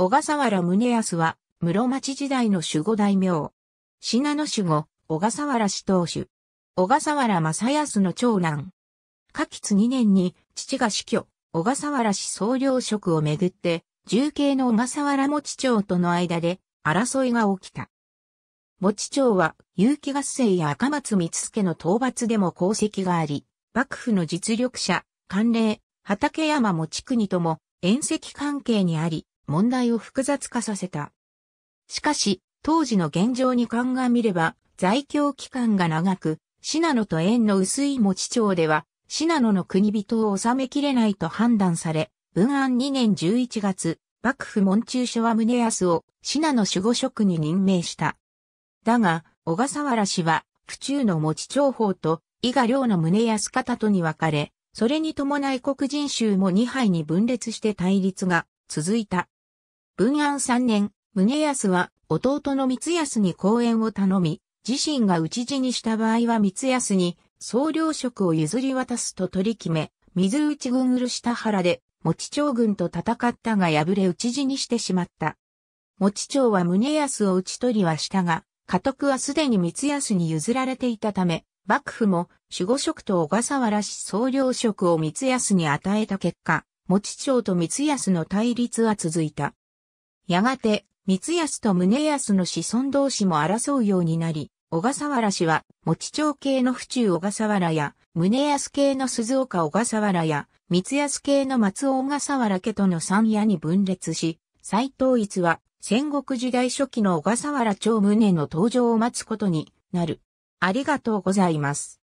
小笠原宗康は、室町時代の守護大名。信濃守護、小笠原氏当主。小笠原正康の長男。下吉2年に、父が死去、小笠原氏総領職をめぐって、重慶の小笠原持町との間で、争いが起きた。持町は、結城合成や赤松光助の討伐でも功績があり、幕府の実力者、官令、畠山持国とも、縁石関係にあり、問題を複雑化させた。しかし、当時の現状に鑑みれば、在京期間が長く、信濃と縁の薄い持町では、信濃の国人を収めきれないと判断され、文安2年11月、幕府門中書は宗康を信濃守護職に任命した。だが、小笠原氏は、府中の持町法と伊賀領の宗康方とに分かれ、それに伴い黒人衆も2敗に分裂して対立が続いた。文安3年、宗康は弟の三安に講演を頼み、自身が討ち死にした場合は三安に総領職を譲り渡すと取り決め、水内軍漆田原で、持町軍と戦ったが敗れ討ち死にしてしまった。持町は宗安を討ち取りはしたが、家督はすでに三安に譲られていたため、幕府も守護職と小笠原氏総領職を三安に与えた結果、持町と三安の対立は続いた。やがて、三安と宗安の子孫同士も争うようになり、小笠原氏は、持町系の府中小笠原や、宗安系の鈴岡小笠原や、三安系の松尾小笠原家との三夜に分裂し、斎藤一は、戦国時代初期の小笠原町宗の登場を待つことになる。ありがとうございます。